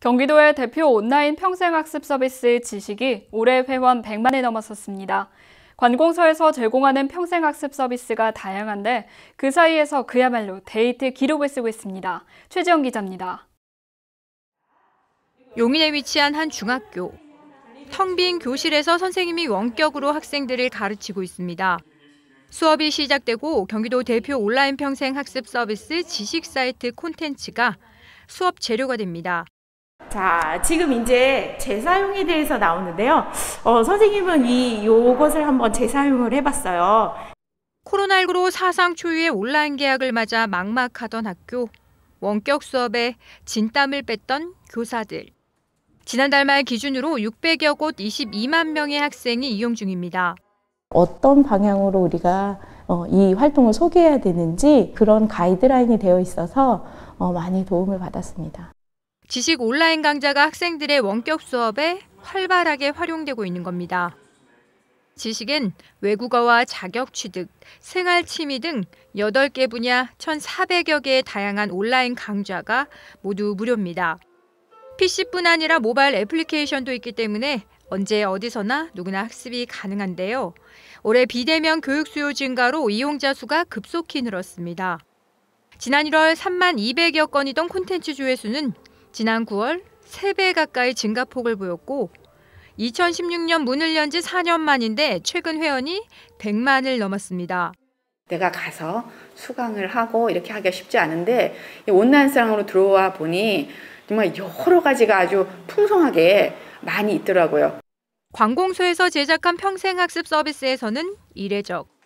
경기도의 대표 온라인 평생학습 서비스 지식이 올해 회원 100만에 넘어섰습니다. 관공서에서 제공하는 평생학습 서비스가 다양한데 그 사이에서 그야말로 데이트 기록을 쓰고 있습니다. 최지영 기자입니다. 용인에 위치한 한 중학교. 텅 빈 교실에서 선생님이 원격으로 학생들을 가르치고 있습니다. 수업이 시작되고 경기도 대표 온라인 평생학습 서비스 지식 사이트 콘텐츠가 수업 재료가 됩니다. 자, 지금 이제 재사용에 대해서 나오는데요. 어, 선생님은 이 요것을 한번 재사용을 해봤어요. 코로나19로 사상 초유의 온라인 계약을 맞아 막막하던 학교, 원격 수업에 진땀을 뺐던 교사들. 지난달 말 기준으로 600여 곳 22만 명의 학생이 이용 중입니다. 어떤 방향으로 우리가 어, 이 활동을 소개해야 되는지 그런 가이드라인이 되어 있어서 어, 많이 도움을 받았습니다. 지식 온라인 강좌가 학생들의 원격 수업에 활발하게 활용되고 있는 겁니다. 지식은 외국어와 자격 취득, 생활 취미 등 8개 분야 1,400여 개의 다양한 온라인 강좌가 모두 무료입니다. PC뿐 아니라 모바일 애플리케이션도 있기 때문에 언제 어디서나 누구나 학습이 가능한데요. 올해 비대면 교육 수요 증가로 이용자 수가 급속히 늘었습니다. 지난 1월 3만 200여 건이던 콘텐츠 조회수는 지난 9월 3배 가까이 증가폭을 보였고 2016년 문을 연 지 4년 만인데 최근 회원이 100만을 넘었습니다. 내가 가서 수강을 하고 이렇게 하기가 쉽지 않은데 온라인상으로 들어와 보니 정말 여러 가지가 아주 풍성하게 많이 있더라고요. 관공서에서 제작한 평생학습 서비스에서는 이례적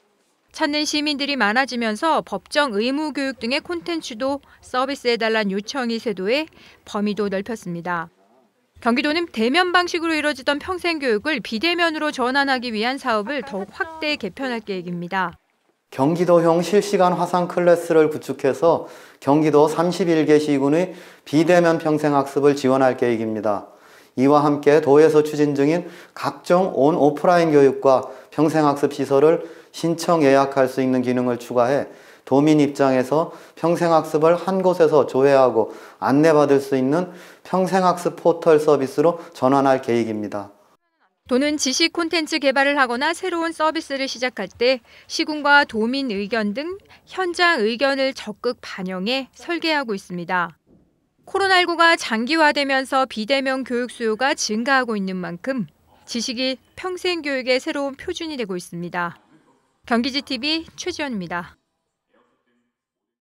찾는 시민들이 많아지면서 법정 의무 교육 등의 콘텐츠도 서비스해달란 요청이 쇄도해 범위도 넓혔습니다. 경기도는 대면 방식으로 이루어지던 평생 교육을 비대면으로 전환하기 위한 사업을 더욱 확대 개편할 계획입니다. 경기도형 실시간 화상 클래스를 구축해서 경기도 31개 시군의 비대면 평생 학습을 지원할 계획입니다. 이와 함께 도에서 추진 중인 각종 온 오프라인 교육과 평생 학습 시설을 신청 예약할 수 있는 기능을 추가해 도민 입장에서 평생학습을 한 곳에서 조회하고 안내받을 수 있는 평생학습 포털 서비스로 전환할 계획입니다. 도는 지식 콘텐츠 개발을 하거나 새로운 서비스를 시작할 때 시군과 도민 의견 등 현장 의견을 적극 반영해 설계하고 있습니다. 코로나19가 장기화되면서 비대면 교육 수요가 증가하고 있는 만큼 지식이 평생 교육의 새로운 표준이 되고 있습니다. 경기지 TV 최지원입니다